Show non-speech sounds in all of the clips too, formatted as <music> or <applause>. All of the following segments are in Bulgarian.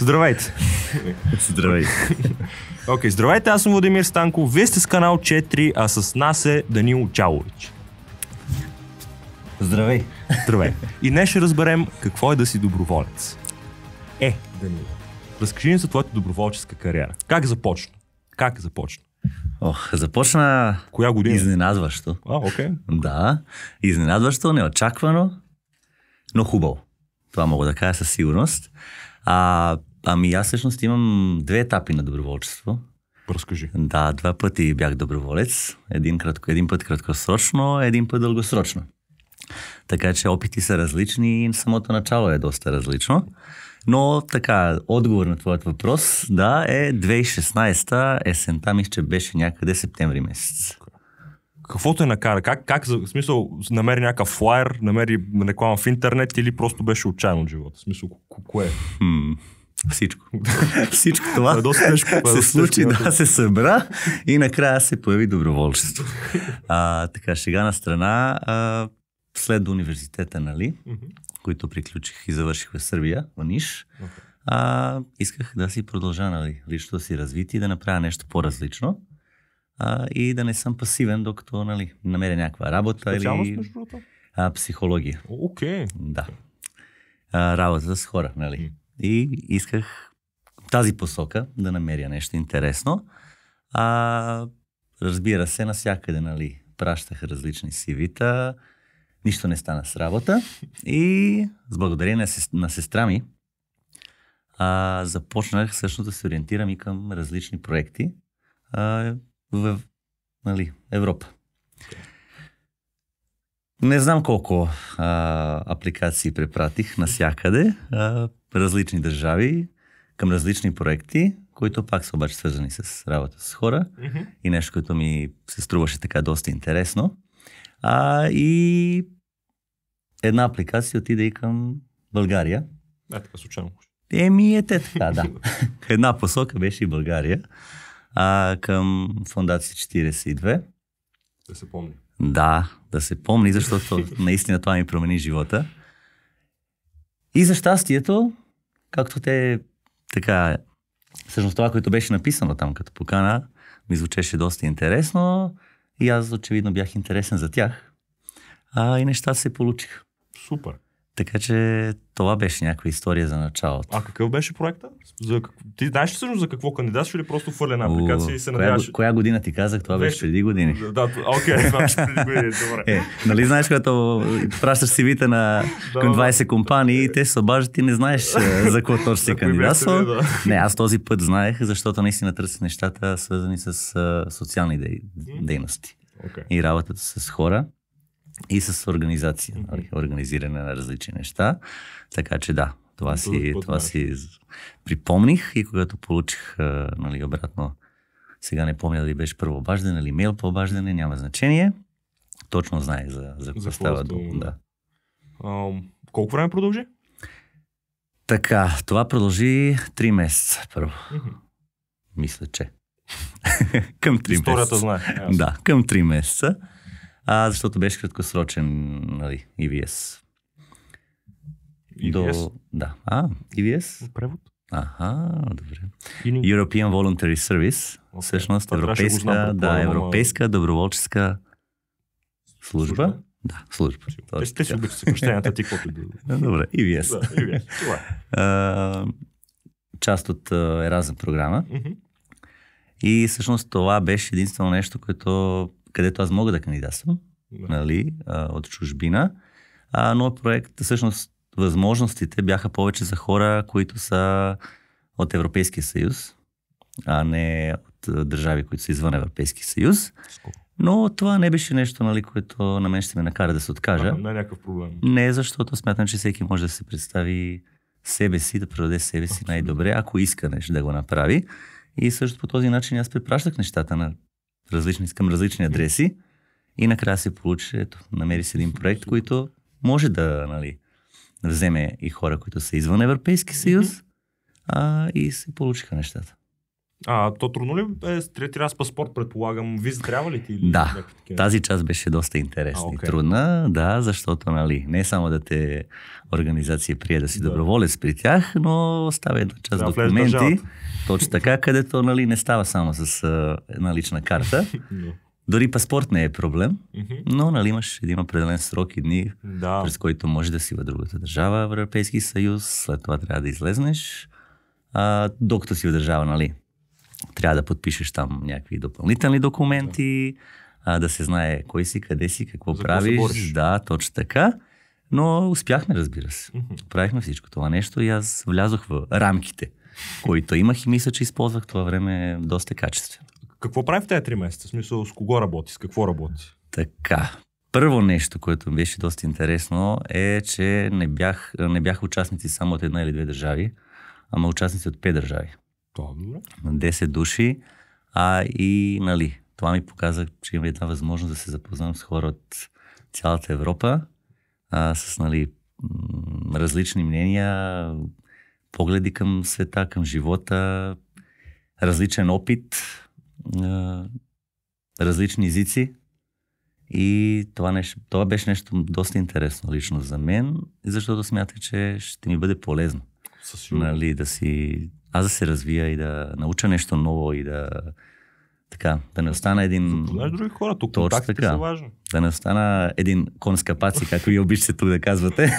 Здравейте! Здравейте! Окей, okay, здравейте, аз съм Владимир Станко, вие сте с канал 4, а с нас е Данил Чалович. Здравей! Здравей! И днес ще разберем какво е да си доброволец. Е, Данил, разкажи ни за твоята доброволческа кариера. Как започна? Как започна? Ох, започна Коя година? изненадващо. А, окей. Okay. Да, изненадващо, неочаквано, но хубаво. Това мога да кажа със сигурност. А, ами аз всъщност имам две етапи на доброволчество. Разкажи. Да, два пъти бях доброволец. Един, кратко, един път краткосрочно, един път дългосрочно. Така че опити са различни и самото начало е доста различно. Но така, отговор на твоят въпрос, да, е 2016-та есента, мисля, че беше някъде септември месец. Какво те накара? Как, как в смисъл, намери някакъв флайер, намери реклама в интернет или просто беше отчаян от живота? В смисъл, кое Hmm. Всичко. <laughs> Всичко това е доста тежко, е се доста случи, тежко, да, се събра и накрая се появи доброволчество. А, така, сега на страна, а, след университета, нали, mm-hmm. които приключих и завърших в Сърбия, в Ниш, okay. а, исках да си продължа, нали, лично да си развити и да направя нещо по-различно а, и да не съм пасивен, докато нали, намеря някаква работа. Специалност, или... между А, психология. Окей. Okay. Да. А, работа с хора, нали. Mm. И исках тази посока да намеря нещо интересно. А, разбира се, насякъде, нали, пращах различни CV-та, нищо не стана с работа и с благодарение на сестра ми а, започнах всъщност да се ориентирам и към различни проекти. А, в нали, Европа. Не знам колко а, апликации препратих насякъде, а, различни държави, към различни проекти, които пак са обаче свързани с работа с хора mm-hmm. и нещо, което ми се струваше така доста интересно. А, и една апликация отиде и към България. А, така случайно. Еми е те така, да. <laughs> една посока беше и България а, към Фундация 42. Да се помни. Да, да се помни, защото <laughs> наистина това ми промени живота. И за щастието, както те така, всъщност това, което беше написано там като покана, ми звучеше доста интересно и аз очевидно бях интересен за тях. А и нещата се получиха. Супер. Така че това беше някаква история за началото. А какъв беше проекта? За как... Ти знаеш ли всъщност за какво кандидат или просто фърля една апликация и се коя, надяваш? Коя година ти казах? Това беше, беше преди години. Да, окей, okay, значи преди <laughs> години, добре. Е, нали знаеш, когато пращаш CV-та на 20 компании и те се обаждат и не знаеш е, <laughs> за какво точно си кандидатствал. Не, аз този път знаех, защото наистина търсих нещата свързани с социални дей... дейности. Okay. И работата с хора и с организация, нали? организиране на различни неща. Така че да, това си, това си припомних и когато получих нали, обратно, сега не помня дали беше първо обаждане или мейл по обаждане, няма значение. Точно знаех за, за какво става дума. Да. колко време продължи? Така, това продължи 3 месеца първо. Mm-hmm. Мисля, че. <laughs> към 3 Историята месеца. знае. Да, към 3 месеца а, защото беше краткосрочен нали, EVS. EVS? До, e да. А, EVS? Превод. Аха, добре. European Voluntary Service, okay. всъщност европейска, знам, да, европейска доброволческа служба. служба? Да, служба. Те, те си обичат съкръщенията, ти каквото <laughs> да... Добре, и вие са. Да, e е. Част от Еразъм програма. Mm-hmm. И всъщност това беше единствено нещо, което където аз мога да кандидатствам да. Нали, а, от чужбина. А, но проект, всъщност, възможностите бяха повече за хора, които са от Европейския съюз, а не от държави, които са извън Европейския съюз. Но това не беше нещо, нали, което на мен ще ме накара да се откажа. А, не е някакъв проблем. Не, защото смятам, че всеки може да се представи себе си, да продаде себе си Абсолютно. най-добре, ако иска нещо да го направи. И също по този начин аз препращах нещата на различни, към различни адреси и накрая се получи, ето, намери се един проект, който може да, нали, вземе и хора, които са извън Европейски съюз а, и се получиха нещата. А, то трудно ли е с трети раз паспорт, предполагам? Виза трябва ли ти? Или да, тази част беше доста интересна okay. и трудна, да, защото нали, не само да те организация прие да си да. доброволец при тях, но става една част да, документи, точно така, където нали, не става само с а, една лична карта. <laughs> Дори паспорт не е проблем, но нали имаш един определен срок и дни, да. през който може да си в другата държава в Европейски съюз, след това трябва да излезнеш, а, докато си в държава, нали? трябва да подпишеш там някакви допълнителни документи, да, а, да се знае кой си, къде си, какво За правиш. Да, точно така. Но успяхме, разбира се. Mm-hmm. Правихме всичко това нещо и аз влязох в рамките, които имах и мисля, че използвах това време доста качествено. Какво прави в тези три месеца? В смисъл, с кого работи, с какво работи? Така. Първо нещо, което ми беше доста интересно е, че не бях, не бях участници само от една или две държави, ама участници от пет държави. Добре. На 10 души. А и, нали, това ми показа, че има една възможност да се запознам с хора от цялата Европа, а, с, нали, различни мнения, погледи към света, към живота, различен опит, а, различни езици. И това, нещо, това беше нещо доста интересно лично за мен, защото смятах, че ще ми бъде полезно. Нали, да си аз да се развия и да науча нещо ново и да така, да не остана един... Запознаеш други хора, тук Точно така. са важни. Да не остана един кон с капаци, както ви обичате тук да казвате.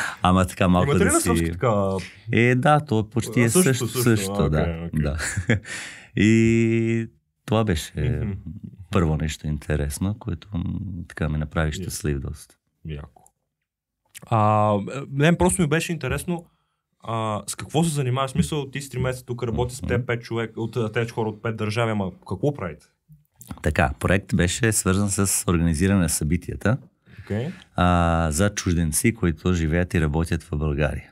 <laughs> Ама така малко Имате да ли си... така... Е, да, то почти е а, е също, също, също, също а, да. да. <laughs> и това беше първо нещо интересно, което така ме направи щастлив доста. Яко. А, мен просто ми беше интересно, а, с какво се занимаваш? Смисъл, ти си 3 месеца тук работи с теб 5 човека, от тези хора от 5 държави, ама какво правите? Така, проект беше свързан с организиране на събитията okay. а, за чужденци, които живеят и работят в България.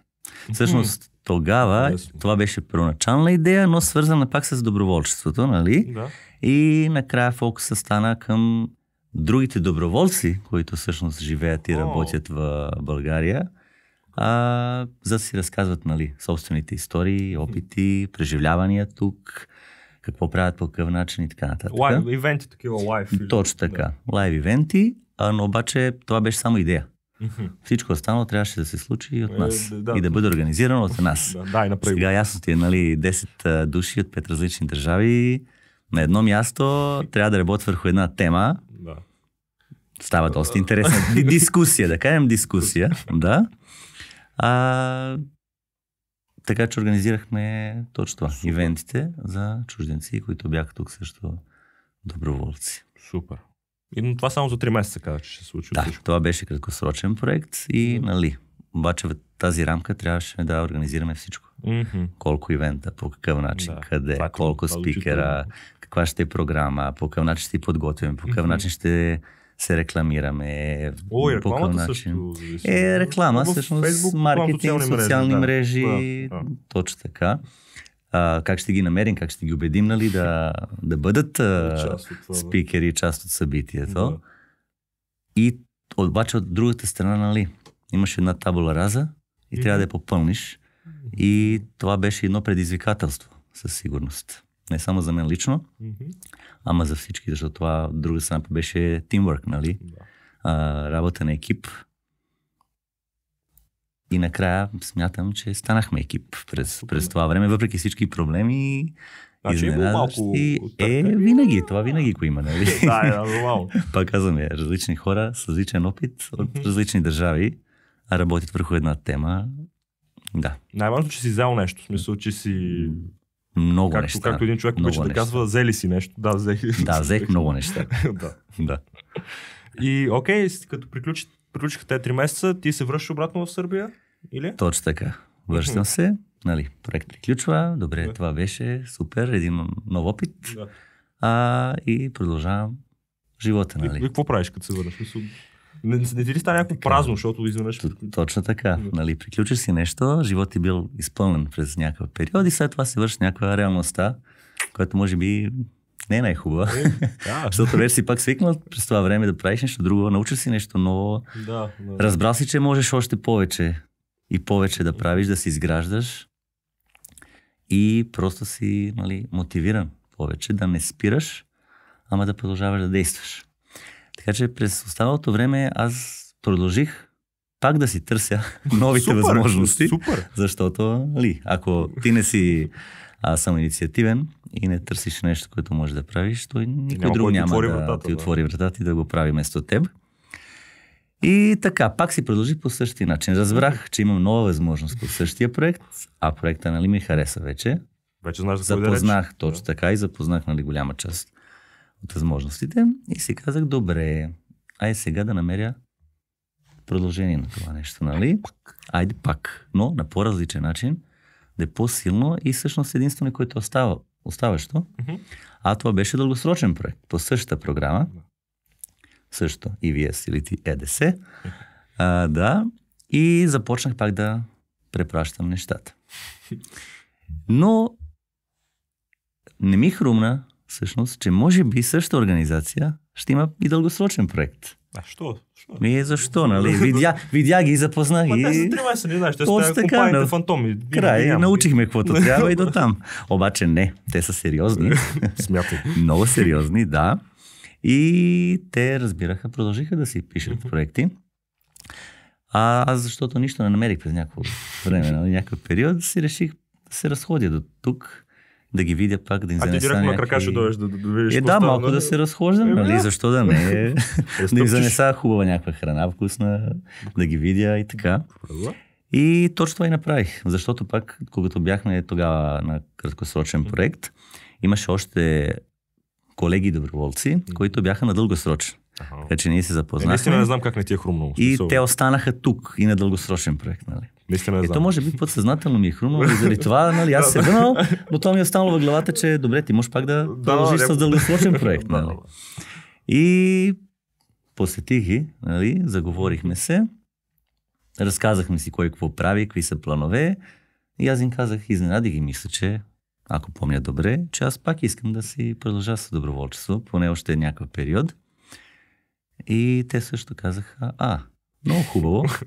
Всъщност, mm-hmm. тогава Интересно. това беше първоначална идея, но свързана пак с доброволчеството, нали? Да. И накрая фокуса стана към другите доброволци, които всъщност живеят и работят oh. в България а, за да си разказват нали, собствените истории, опити, преживявания тук, какво правят по какъв начин и така нататък. Лайв, ивенти такива, лайв. Точно така, лайв ивенти, но обаче това беше само идея. Mm-hmm. Всичко останало трябваше да се случи и от е, нас. Е, да, и да бъде организирано от нас. да, да, и Сега ясно ти е, нали, 10 души от 5 различни държави на едно място трябва да работят върху една тема. Да. Става доста интересна <laughs> дискусия, да кажем дискусия. да. А, така че организирахме точно това. Супер. Ивентите за чужденци, които бяха тук също доброволци. Супер. И но това само за 3 месеца каза, че ще се случи. Да, всичко. това беше краткосрочен проект и нали, обаче в тази рамка трябваше да организираме всичко. Mm-hmm. Колко ивента, по какъв начин, да, къде, това, колко това спикера, това. каква ще е програма, по какъв начин ще подготвим, по какъв mm-hmm. начин ще се рекламираме. О, и рекламата начин. също зависи. Е, реклама, в всъщност, Facebook, маркетинг, социални, социални мрежи, да, мрежи да, точно така. А, как ще ги намерим, как ще ги убедим, нали, да, да бъдат а, част това, спикери, част от събитието. Да. И обаче от другата страна, нали, имаш една табула раза и и трябва да я попълниш. И това беше едно предизвикателство, със сигурност. Не само за мен лично, mm-hmm. ама за всички, защото това друга страна беше тимворк, нали? Да. А, работа на екип. И накрая смятам, че станахме екип през, през това време, въпреки всички проблеми Значи е малко... Е, винаги, това винаги го има, нали? <laughs> да, е нормално. <laughs> Пак казваме, различни хора с различен опит от различни държави работят върху една тема. Да. Най-важно, че си взел нещо. В смисъл, че си много както, неща. Както един човек обича да казва, взели си нещо. Да, взех. Да, взех много неща. <laughs> да. да. И окей, като приключи, приключиха те три месеца, ти се връщаш обратно в Сърбия? Или? Точно така. Връщам се. Нали, проект приключва. Добре, да. това беше супер. Един нов опит. Да. А, и продължавам живота. Нали. И, и какво правиш, като се върнеш? Не, не ти ли стане някакво така, празно, защото изведнъж... Точно така. Нали, приключиш си нещо, живот ти бил изпълнен през някакъв период и след това се върши някаква реалността, която може би не е най-хубава. Е, <laughs> защото вече си пак свикнал през това време да правиш нещо друго, научиш си нещо ново. Да, да. Разбрал си, че можеш още повече и повече да правиш, да си изграждаш и просто си нали, мотивиран повече да не спираш, ама да продължаваш да действаш. Така че през останалото време аз продължих пак да си търся <laughs> новите супер, възможности. Супер. Защото, ли, нали, ако ти не си а, съм инициативен и не търсиш нещо, което можеш да правиш, той никой друг няма да вратата, ти да. отвори вратата и да го прави вместо теб. И така, пак си продължи по същия начин. Разбрах, че имам нова възможност по същия проект, а проекта нали ми хареса вече. Вече знаеш да е Запознах да точно така и запознах нали голяма част от възможностите и си казах, добре, ай сега да намеря продължение на това нещо, нали? Айде пак, но на по-различен начин, да е по-силно и всъщност единствено, което остава, оставащо. Mm-hmm. А това беше дългосрочен проект по същата програма. Също и вие или ти ЕДС. А, да. И започнах пак да препращам нещата. <laughs> Но не ми хрумна всъщност, че може би същата организация ще има и дългосрочен проект. А що? що? Ми, защо, нали? Видя, <laughs> видя ги, запознах ги. Те за три месеца, не знаеш, те са фантоми. Край, няма. научихме каквото трябва и до там. <laughs> Обаче не, те са сериозни. <laughs> Смятай. Много сериозни, да. И те разбираха, продължиха да си пишат проекти. А аз, защото нищо не намерих през някакво време, нали, някакъв период, си реших да се разходя до тук да ги видя пак, да им занеса А ти директно на крака ще дойдеш да, да, да видиш Е, да, малко нали? да се разхождам, нали? Е, Защо да не? <laughs> Е, да им занеса хубава някаква храна, вкусна, да ги видя и така. И точно това и направих, защото пак, когато бяхме тогава на краткосрочен проект, имаше още колеги доброволци, които бяха на дългосрочен. Аха. Така че ние се запознахме. Е, наистина не знам как не ти е хрумнало. И те останаха тук и на дългосрочен проект, нали? Наистина не знам. Ето може би подсъзнателно ми е хрумнало и заради това, нали, аз се <laughs> върнал, но то ми е останало в главата, че добре, ти можеш пак да, да продължиш да, с дългосрочен проект, <laughs> нали? И посетих ги, нали, заговорихме се, разказахме си кой какво прави, какви са планове. И аз им казах, изненади ги, мисля, че ако помня добре, че аз пак искам да си продължа с доброволчество, поне още някакъв период. И те също казаха, а, много хубаво. <laughs>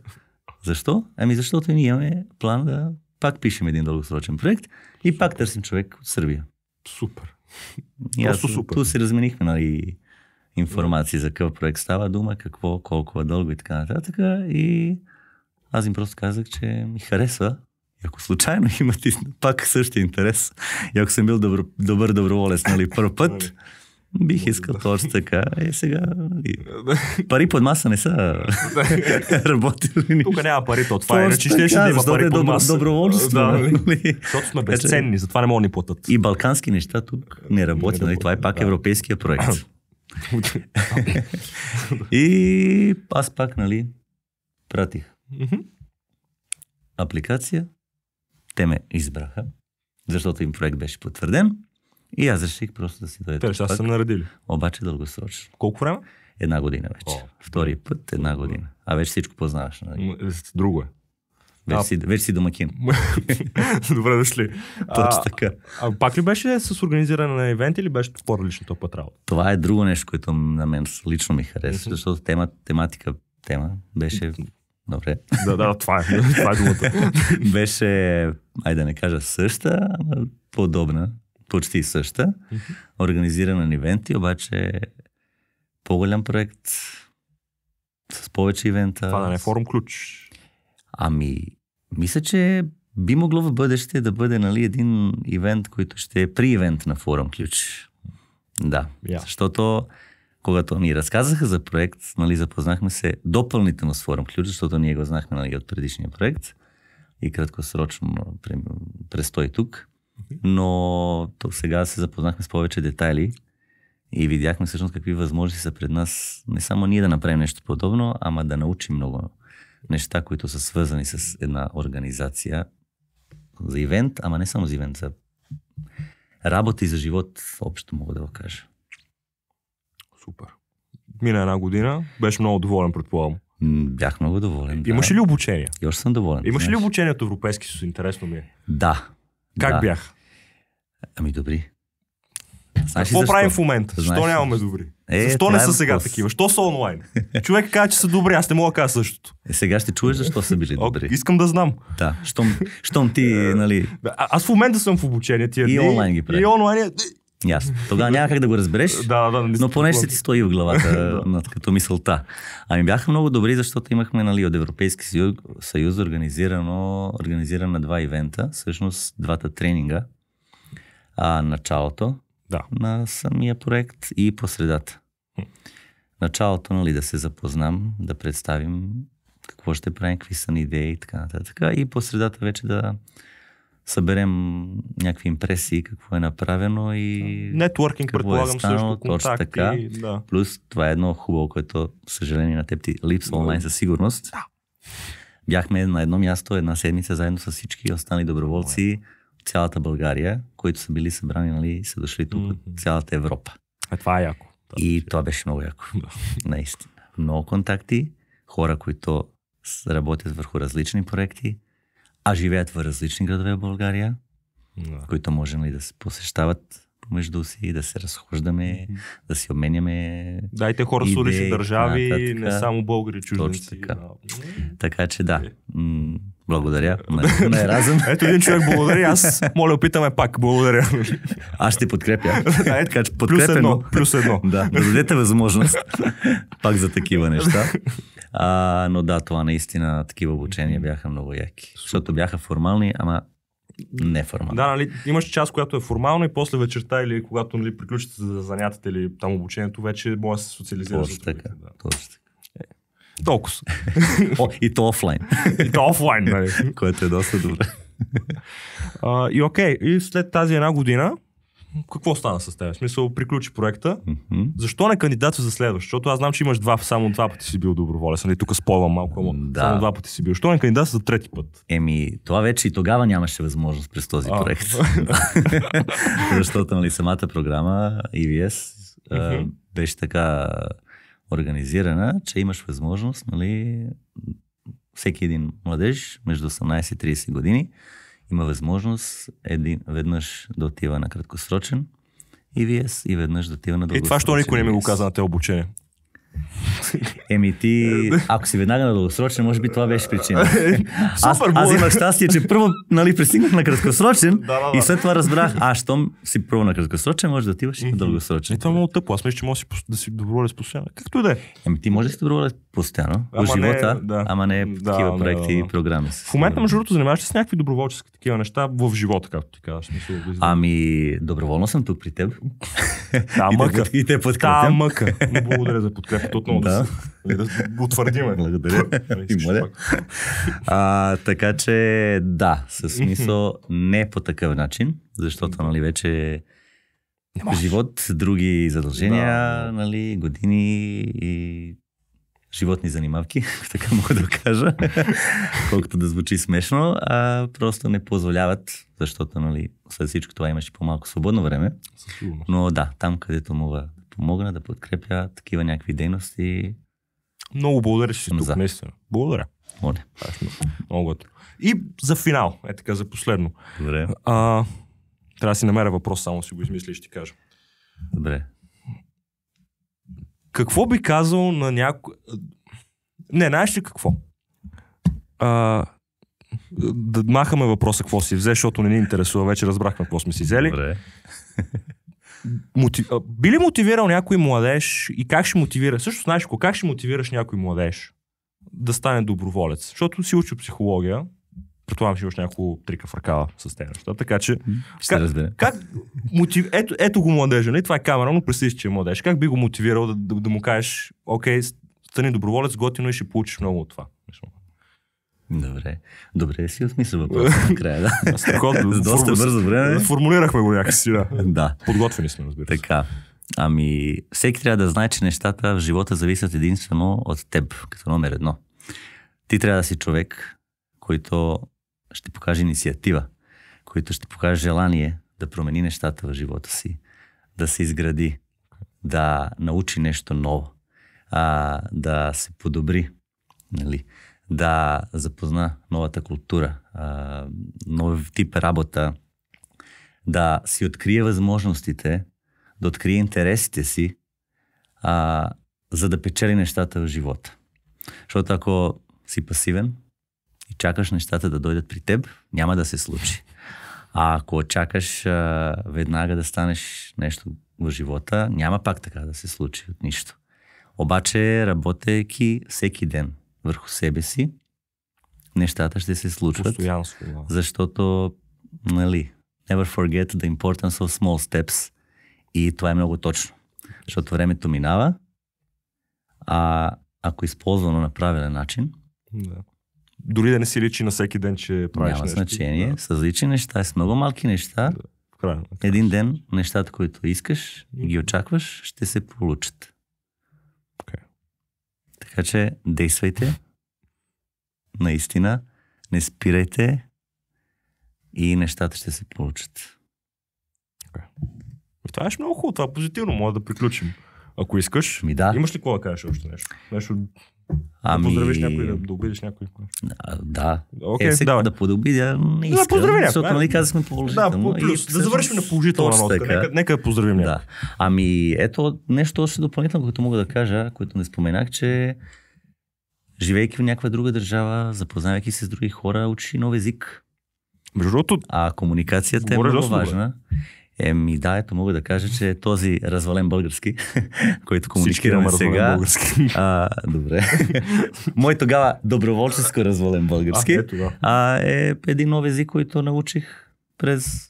Защо? Ами защото ние имаме план да пак пишем един дългосрочен проект и пак търсим човек от Сърбия. Супер. И Просто аз, супер. Ту си разменихме нали, информации за какъв проект става дума, какво, колко е дълго и така нататък. И аз им просто казах, че ми харесва. И ако случайно <laughs> имате пак същия интерес, и ако съм бил добър, добър доброволец, нали, първ път, нали. Бих искал точно така. Е, сега. Пари под маса не са <laughs> работили. Тук няма пари, то това е. Значи ще ще има пари под маса. Доброволчество. Да, нали? Нали? защото сме безценни, затова не могат да ни платят. И балкански неща тук не работят. Нали? Това е пак европейския проект. <coughs> и аз пак, нали, пратих апликация. Те ме избраха, защото им проект беше потвърден. И аз реших просто да си дойде. Те неща са наредили. Обаче дългосрочно. Колко време? Една година вече. О. Втори път, една година. А вече всичко познаваш. На... Нали? Е, друго е. Вече, а... си, вече си домакин. <laughs> Добре дошли. <laughs> Точно така. А, а пак ли беше с организиране на ивент или беше по лично този път работа? Това е друго нещо, което на мен лично ми харесва, защото тема, тематика тема беше... Добре. да, да, това е, <laughs> това е думата. беше, айде да не кажа съща, подобна почти съща. Mm-hmm. Организирана на ивенти, обаче по-голям проект с повече ивента. Това да нали не е форум ключ. Ами, мисля, че би могло в бъдеще да бъде нали, един ивент, който ще е при-ивент на форум ключ. Да, yeah. защото когато ни разказаха за проект, нали, запознахме се допълнително с форум ключ, защото ние го знахме нали, от предишния проект и краткосрочно престой тук но тук сега се запознахме с повече детайли и видяхме всъщност какви възможности са пред нас не само ние да направим нещо подобно, ама да научим много неща, които са свързани с една организация за ивент, ама не само за ивент, за работа и за живот, общо мога да го кажа. Супер. Мина една година, беше много доволен, предполагам. Бях много доволен. Имаш да. ли обучение? И още съм доволен. Имаш ли обучението Европейски с Интересно ми е. Да, как да. бях? Ами добри. Знаеш какво правим в момента? Знаеш, Защо нямаме добри? Е, защо не е са сега такива? Що са онлайн? Човек казва, че са добри, аз не мога да кажа същото. Е, сега ще чуеш защо са били добри. О, искам да знам. Да, щом, щом ти, е, нали... А, аз в момента съм в обучение тия и дни. И онлайн ги правя. И онлайн Ясно. Тогава няма как да го разбереш, да, да, но поне ще ти стои в главата <laughs> над, като мисълта. Ами бяха много добри, защото имахме нали, от Европейски съюз, съюз организирано, организиран на два ивента, всъщност двата тренинга. А, началото да. на самия проект и посредата. Началото, нали, да се запознам, да представим какво ще правим, какви са ни идеи и така нататък. И посредата вече да съберем някакви импресии, какво е направено и. Нетворкинг, е предполагам, е станало, също. Точно така. И, да. Плюс това е едно хубаво, което, съжаление, на теб ти липсва онлайн да. със сигурност. Да. Бяхме на едно място, една седмица, заедно с всички останали доброволци от цялата България, които са били събрани, нали, са дошли тук mm-hmm. от цялата Европа. А това е яко. Това и е. това беше много яко. Да. Наистина. Много контакти, хора, които работят върху различни проекти, а живеят в различни градове в България, да. които можем и нали, да се посещават помежду си, да се разхождаме, да си обменяме. Дайте хора идеи, с улични държави, така, не само българи, чужденци. Точно така. Да. така че да. Е. Благодаря. <laughs> Ме, ме е разъм. Ето един човек благодаря, аз моля опитаме пак. Благодаря. Аз ще подкрепя. <laughs> Да, така че подкрепя. Плюс едно. Плюс едно. Да, <laughs> да дадете възможност пак за такива неща. А, но да, това наистина, такива обучения бяха много яки. Супер. Защото бяха формални, ама неформално. Да, нали, имаш част, която е формална и после вечерта или когато нали, приключите за занятите или там обучението, вече може да се социализира. Точно така. Да. Точно така. Е, толкова. <laughs> и то офлайн. <laughs> и то офлайн, нали. Което е доста добре. uh, <laughs> и окей, и след тази една година, какво стана с теб? В смисъл, приключи проекта. Mm-hmm. Защо не кандидат за следващ? Защото аз знам, че имаш два, само два пъти си бил доброволец. Нали? Тук спойвам малко, ама да. само два пъти си бил. Защо не кандидат за трети път? Еми, това вече и тогава нямаше възможност през този а. проект. <laughs> Защото нали, самата програма EVS mm-hmm. беше така организирана, че имаш възможност нали, всеки един младеж между 18 и 30 години има възможност един, веднъж да отива на краткосрочен EVS е и веднъж да отива на дългосрочен. И това, що никой не ми го е каза на те обучение? Еми ти, ако си веднага на дългосрочен, може би това беше причина. Е, аз, аз имах щастие, че първо нали, пристигнах на краткосрочен да, да, да. и след това разбрах, а щом си първо на краткосрочен, може да отиваш и на дългосрочен. И това е много тъпо, аз мисля, че може да си доброволец постоянно. Както и да е. Еми ти можеш да си доброволец Постоянно. Ама в живота, не, да. ама не е да, такива да, проекти да, да. и програми. В момента, между другото, занимаваш се с някакви доброволчески такива неща в живота, както ти казваш. ами, доброволно съм тук при теб. Та и мъка. Те, и те подкрепям. Та мъка. благодаря за подкрепата отново. да. да го твърдиме. Благодаря. и моля. А, така че, да, със смисъл не по такъв начин, защото, нали, вече Живот, други задължения, да. нали, години и животни занимавки, <laughs> така мога да кажа, <laughs> колкото да звучи смешно, а просто не позволяват, защото нали, след всичко това имаш и по-малко свободно време. Но да, там където мога да помогна, да подкрепя такива някакви дейности. Много благодаря, че си тук, за. наистина. Благодаря. Моля. Много И за финал, е така, за последно. Добре. А, трябва да си намеря въпрос, само си го измисля и ще ти кажа. Добре. Какво би казал на някой... Не, знаеш ли какво? А, да махаме въпроса какво си взе, защото не ни интересува. Вече разбрахме какво сме си взели. Добре. Мотив... Би ли мотивирал някой младеж и как ще мотивира? Също знаеш, как ще мотивираш някой младеж да стане доброволец? Защото си учи психология, Предполагам, че имаш някакво трика в ръкава с тези неща. Така че. Ще как, разбере. как мотив... ето, ето го младежа, нали? Това е камера, но представи, че е младеж. Как би го мотивирал да, да, да му кажеш, окей, стани доброволец, готино и ще получиш много от това? Добре. Добре си осмисля въпроса накрая, да. <laughs> <laughs> Страхотно. доста бързо време. Формулирахме го някакси, да. да. Подготвени сме, разбира се. Така. Ами, всеки трябва да знае, че нещата в живота зависят единствено от теб, като номер едно. Ти трябва да си човек, който ще покаже инициатива, който ще покаже желание да промени нещата в живота си, да се изгради, да научи нещо ново, а, да се подобри, нали, да запозна новата култура, а, нов тип работа, да си открие възможностите, да открие интересите си, а, за да печели нещата в живота. Защото ако си пасивен, и чакаш нещата да дойдат при теб, няма да се случи. А ако чакаш а, веднага да станеш нещо в живота, няма пак така да се случи от нищо. Обаче, работейки всеки ден върху себе си, нещата ще се случват. Постоянство, да. Защото, нали, never forget the importance of small steps. И това е много точно. Защото времето минава, а ако използвано на правилен начин, да дори да не си личи на всеки ден, че правиш Няма нещо. значение. Да. С лични неща, е с много малки неща. Да. Крайна, Един ден нещата, които искаш и ги очакваш, ще се получат. Okay. Така че действайте. Наистина. Не спирайте. И нещата ще се получат. Okay. Ами това е много хубаво. Това е позитивно. Може да приключим. Ако искаш. Ми да. Имаш ли какво да кажеш още нещо? Нещо Ами... Да поздравиш някой, да, да обидиш някой. да. Okay, е, сега, да подобидя, не искам, да, поздрави защото нали казахме положително. Да, по плюс, и, да завършим на положителна нотка. Нека, нека поздравим поздравим да. Ами ето нещо още допълнително, което мога да кажа, което не споменах, че живейки в някаква друга държава, запознавайки се с други хора, учи нов език. Между другото, а комуникацията е много важна. Добре. Еми да, ето мога да кажа, че този развален български, <laughs> който комуникираме Всички сега. Български. А, добре. <laughs> Мой тогава доброволческо развален български а, ето, да. а, е един нов език, който научих през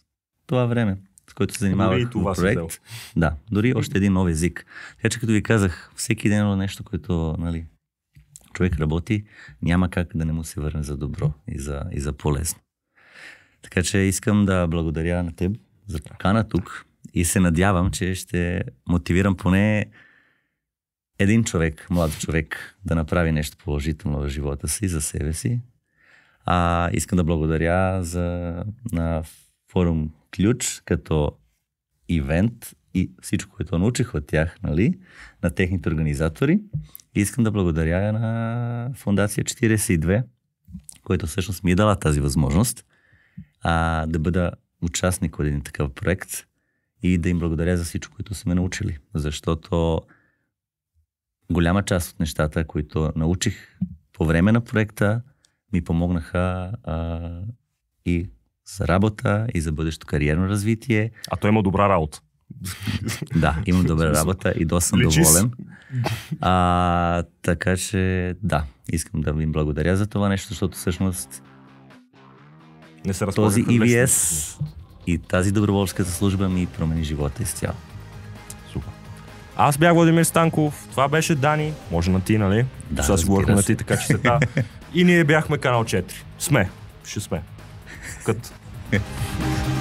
това време с който се занимавах и това проект. Да, дори още един нов език. Така че като ви казах, всеки ден е нещо, което нали, човек работи, няма как да не му се върне за добро и за, и за полезно. Така че искам да благодаря на теб за покана тук и се надявам, че ще мотивирам поне един човек, млад човек, да направи нещо положително в живота си, за себе си. А, искам да благодаря за, на форум Ключ като ивент и всичко, което научих от тях, нали, на техните организатори. И искам да благодаря на Фундация 42, която всъщност ми е дала тази възможност а, да бъда участник в един такъв проект и да им благодаря за всичко, което сме научили. Защото голяма част от нещата, които научих по време на проекта, ми помогнаха а, и за работа, и за бъдещо кариерно развитие. А той има добра работа. да, имам добра <laughs> работа и доста съм доволен. А, така че да, искам да ви благодаря за това нещо, защото всъщност не се Този EVS и тази доброволческата служба ми промени живота изцяло. Супер. Аз бях Владимир Станков, това беше Дани, може на ти, нали? Да, Сега си говорихме на ти, така че сега. и ние бяхме канал 4. Сме. Ще сме. Кът. <laughs>